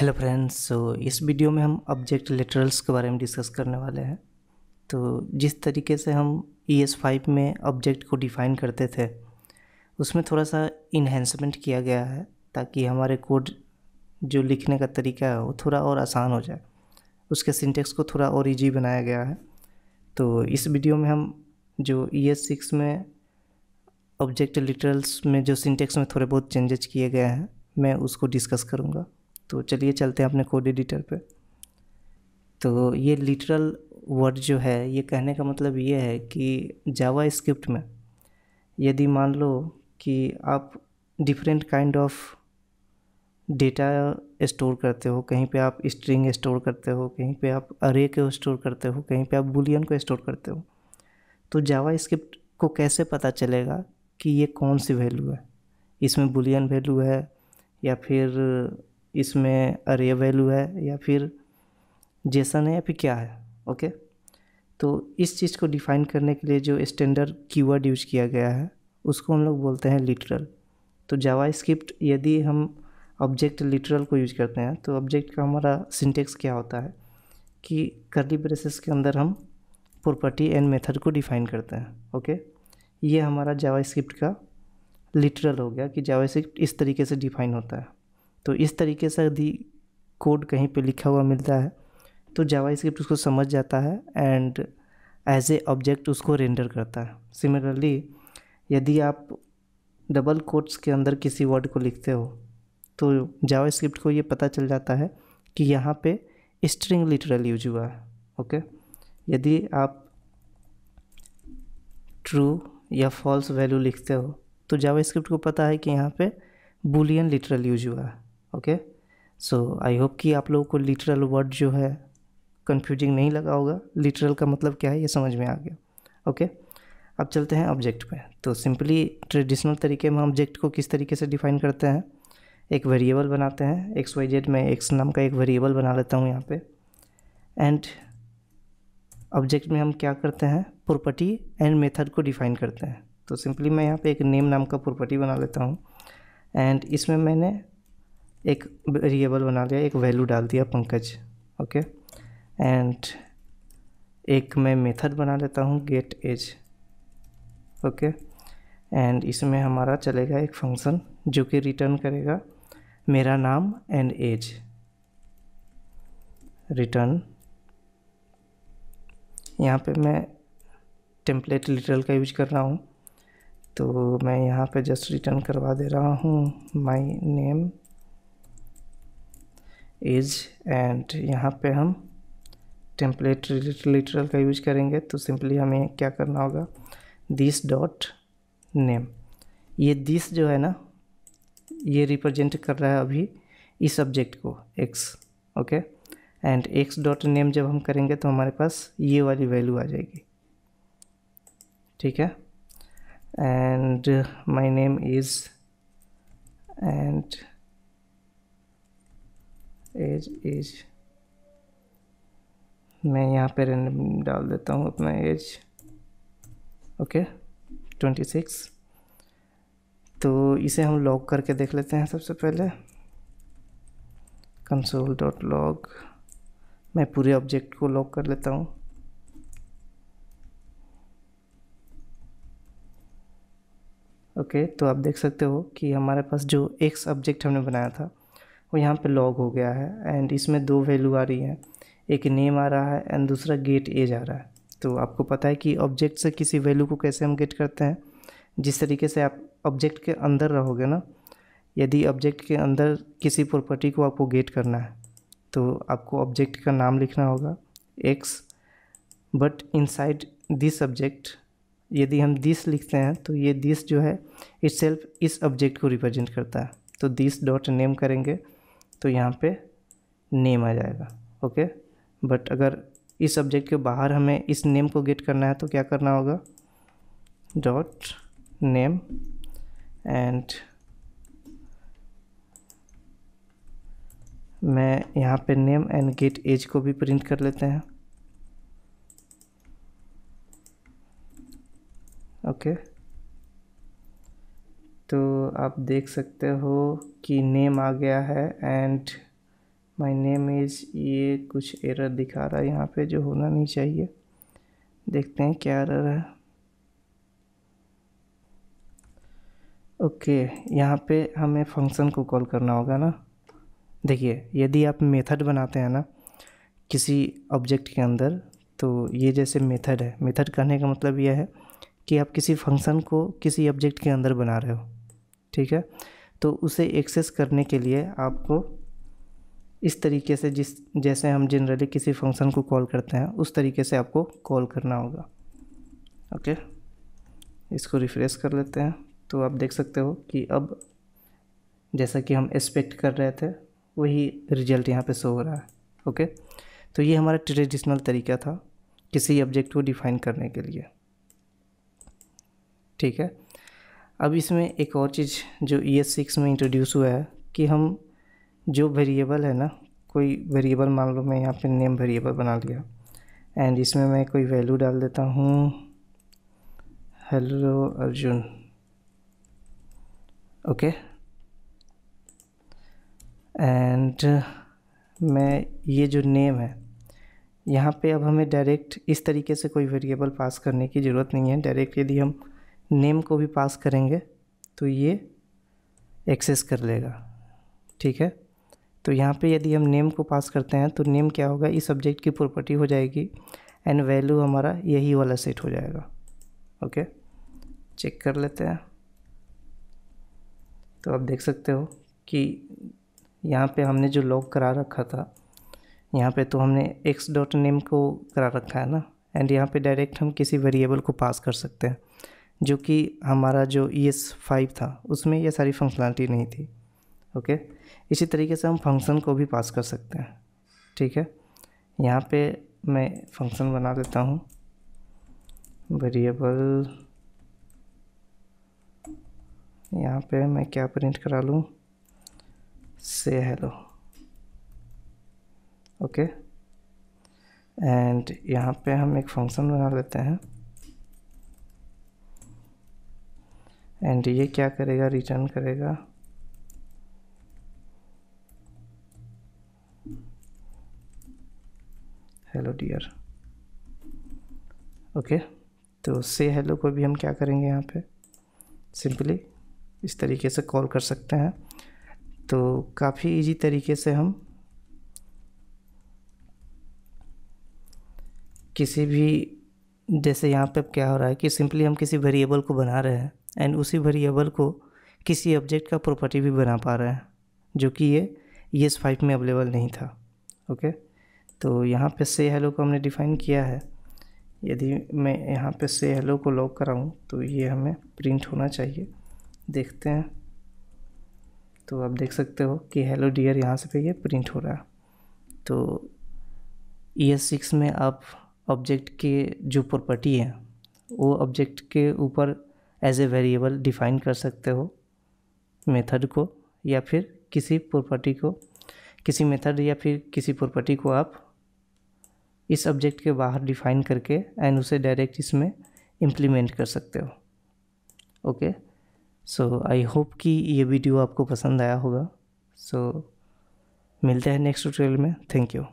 Hello friends so इस video में हम ऑब्जेक्ट लेटरल्स के बारे में डिस्कस करने वाले हैं तो जिस तरीके से हम ई एस फाइव में ऑब्जेक्ट को डिफ़ाइन करते थे उसमें थोड़ा सा इन्हेंसमेंट किया गया है ताकि हमारे कोड जो लिखने का तरीका है वो थोड़ा और आसान हो जाए उसके सिंटेक्स को थोड़ा और ईजी बनाया गया है तो इस वीडियो में हम जो ई एस सिक्स में ऑब्जेक्ट लिटरल्स में जो सिंटेक्स में थोड़े बहुत चेंजेस किए गए हैं मैं उसको डिस्कस करूँगा तो चलिए चलते हैं अपने कोड एडिटर पे तो ये लिटरल वर्ड जो है ये कहने का मतलब ये है कि जावा स्क्रिप्ट में यदि मान लो कि आप different kind of data store करते हो कहीं पे आप स्ट्रिंग स्टोर करते हो कहीं पे आप अरे को स्टोर करते हो कहीं पे आप बुलियन को स्टोर करते हो तो जावा स्क्रिप्ट को कैसे पता चलेगा कि ये कौन सी वैल्यू है इसमें बुलियन वैल्यू है या फिर इसमें अरे वैल्यू है या फिर जेसन है या फिर क्या है ओके तो इस चीज़ को डिफ़ाइन करने के लिए जो स्टैंडर्ड कीवर्ड यूज किया गया है उसको हम लोग बोलते हैं लिटरल तो जावा स्क्रिप्ट यदि हम ऑब्जेक्ट लिटरल को यूज करते हैं तो ऑब्जेक्ट का हमारा सिंटेक्स क्या होता है कि कर्ली ब्रेसेस के अंदर हम प्रॉपर्टी एंड मेथड को डिफ़ाइन करते हैं ओके ये हमारा जावा स्क्रिप्ट का लिटरल हो गया कि जावा स्क्रिप्ट इस तरीके से डिफ़ाइन होता है तो इस तरीके से यदि कोड कहीं पे लिखा हुआ मिलता है तो जावा स्क्रिप्ट उसको समझ जाता है एंड एज ए ऑब्जेक्ट उसको रेंडर करता है सिमिलरली यदि आप डबल कोट्स के अंदर किसी वर्ड को लिखते हो तो जावा स्क्रिप्ट को ये पता चल जाता है कि यहाँ पे स्ट्रिंग लिटरल यूज हुआ है ओके यदि आप ट्रू या फॉल्स वैल्यू लिखते हो तो जावा स्क्रिप्ट को पता है कि यहाँ पे बुलियन लिटरल यूज हुआ है ओके सो आई होप कि आप लोगों को लिटरल वर्ड जो है कन्फ्यूजिंग नहीं लगा होगा लिटरल का मतलब क्या है ये समझ में आ गया ओके okay? अब चलते हैं ऑब्जेक्ट पे तो सिंपली ट्रेडिशनल तरीके में ऑब्जेक्ट को किस तरीके से डिफाइन करते हैं एक वेरिएबल बनाते हैं एक्स वाई जेड में एक्स नाम का एक वेरिएबल बना लेता हूँ यहाँ पे एंड ऑब्जेक्ट में हम क्या करते हैं प्रॉपर्टी एंड मेथड को डिफाइन करते हैं तो सिंपली मैं यहाँ पे एक नेम नाम का प्रॉपर्टी बना लेता हूँ एंड इसमें मैंने एक वेरिएबल बना दिया एक वैल्यू डाल दिया पंकज ओके एंड एक मैं मेथड बना लेता हूँ गेट एज ओके एंड इसमें हमारा चलेगा एक फंक्शन जो कि रिटर्न करेगा मेरा नाम एंड एज रिटर्न यहाँ पे मैं टेम्पलेट लिटरल का यूज कर रहा हूँ तो मैं यहाँ पे जस्ट रिटर्न करवा दे रहा हूँ माय नेम एज एंड यहाँ पे हम टेम्पलेट लिटरल का यूज करेंगे तो सिंपली हमें क्या करना होगा दिस डॉट नेम ये दिस जो है ना ये रिप्रेजेंट कर रहा है अभी इस ऑब्जेक्ट को X okay and X dot name जब हम करेंगे तो हमारे पास ये वाली वैल्यू आ जाएगी ठीक है and my name is and as as मैं यहाँ पे रैंडम डाल देता हूँ अपना एज ओके ट्वेंटी सिक्स तो इसे हम लॉग करके देख लेते हैं सबसे पहले कंसोल डॉट लॉग मैं पूरे ऑब्जेक्ट को लॉग कर लेता हूँ ओके तो आप देख सकते हो कि हमारे पास जो एक्स ऑब्जेक्ट हमने बनाया था वो यहाँ पे लॉग हो गया है एंड इसमें दो वैल्यू आ रही है एक नेम आ रहा है एंड दूसरा गेट एज आ रहा है तो आपको पता है कि ऑब्जेक्ट से किसी वैल्यू को कैसे हम गेट करते हैं जिस तरीके से आप ऑब्जेक्ट के अंदर रहोगे ना यदि ऑब्जेक्ट के अंदर किसी प्रॉपर्टी को आपको गेट करना है तो आपको ऑब्जेक्ट का नाम लिखना होगा X but inside this object यदि हम दिस लिखते हैं तो ये दिस जो है इट इस ऑब्जेक्ट को रिप्रेजेंट करता है तो दिस डॉट नेम करेंगे तो यहाँ पे नेम आ जाएगा ओके बट अगर इस ऑब्जेक्ट के बाहर हमें इस नेम को गेट करना है तो क्या करना होगा डॉट नेम एंड मैं यहाँ पे नेम एंड गेट एज को भी प्रिंट कर लेते हैं ओके okay. तो आप देख सकते हो कि नेम आ गया है एंड माई नेम इज़ ये कुछ एरर दिखा रहा है यहाँ पे जो होना नहीं चाहिए देखते हैं क्या एरर है ओके okay, यहाँ पे हमें फंक्शन को कॉल करना होगा ना देखिए यदि आप मेथड बनाते हैं ना किसी ऑब्जेक्ट के अंदर तो ये जैसे मेथड है मेथड कहने का मतलब यह है कि आप किसी फंक्शन को किसी ऑब्जेक्ट के अंदर बना रहे हो ठीक है तो उसे एक्सेस करने के लिए आपको इस तरीके से जिस जैसे हम जनरली किसी फंक्शन को कॉल करते हैं उस तरीके से आपको कॉल करना होगा ओके इसको रिफ़्रेश कर लेते हैं तो आप देख सकते हो कि अब जैसा कि हम एक्सपेक्ट कर रहे थे वही रिजल्ट यहाँ पे शो हो रहा है ओके तो ये हमारा ट्रेडिशनल तरीका था किसी ऑब्जेक्ट को डिफाइन करने के लिए ठीक है अब इसमें एक और चीज़ जो ई एस सिक्स में इंट्रोड्यूस हुआ है कि हम जो वेरिएबल है ना कोई वेरिएबल मान लो मैं यहाँ पे नेम वेरिएबल बना लिया एंड इसमें मैं कोई वैल्यू डाल देता हूँ हेलो अर्जुन ओके एंड मैं ये जो नेम है यहाँ पे अब हमें डायरेक्ट इस तरीके से कोई वेरिएबल पास करने की ज़रूरत नहीं है डायरेक्ट यदि हम नेम को भी पास करेंगे तो ये एक्सेस कर लेगा ठीक है तो यहाँ पे यदि हम नेम को पास करते हैं तो नेम क्या होगा इस सब्जेक्ट की प्रॉपर्टी हो जाएगी एंड वैल्यू हमारा यही वाला सेट हो जाएगा ओके चेक कर लेते हैं तो आप देख सकते हो कि यहाँ पे हमने जो लॉग करा रखा था यहाँ पे तो हमने एक्स डॉट नेम को करा रखा है ना एंड यहाँ पे डायरेक्ट हम किसी वेरिएबल को पास कर सकते हैं जो कि हमारा जो ई एस फाइव था उसमें ये सारी फंक्शनलिटी नहीं थी ओके इसी तरीके से हम फंक्शन को भी पास कर सकते हैं ठीक है यहाँ पे मैं फंक्शन बना लेता हूँ वेरिएबल यहाँ पे मैं क्या प्रिंट करा लूँ से हेलो ओके एंड यहाँ पे हम एक फंक्शन बना लेते हैं एंड ये क्या करेगा रिटर्न करेगा हेलो डियर ओके तो से हेलो को भी हम क्या करेंगे यहाँ पे सिंपली इस तरीके से कॉल कर सकते हैं तो काफ़ी इजी तरीके से हम किसी भी जैसे यहाँ पे क्या हो रहा है कि सिंपली हम किसी वेरिएबल को बना रहे हैं एंड उसी वेरिएबल को किसी ऑब्जेक्ट का प्रॉपर्टी भी बना पा रहा है जो कि ये ई एस फाइव में अवेलेबल नहीं था ओके तो यहाँ पे से हेलो को हमने डिफ़ाइन किया है यदि मैं यहाँ पे से हेलो को लॉक कराऊँ तो ये हमें प्रिंट होना चाहिए देखते हैं तो आप देख सकते हो कि हेलो डियर यहाँ से पे ये प्रिंट हो रहा है तो ई एस सिक्स में आप ऑब्जेक्ट के जो प्रॉपर्टी है वो ऑब्जेक्ट के ऊपर एज ए वेरिएबल डिफाइन कर सकते हो मेथड को या फिर किसी प्रॉपर्टी को किसी मेथड या फिर किसी प्रॉपर्टी को आप इस ऑब्जेक्ट के बाहर डिफाइन करके एंड उसे डायरेक्ट इसमें इम्प्लीमेंट कर सकते हो ओके सो आई होप कि ये वीडियो आपको पसंद आया होगा सो so, मिलते हैं नेक्स्ट ट्रेल में थैंक यू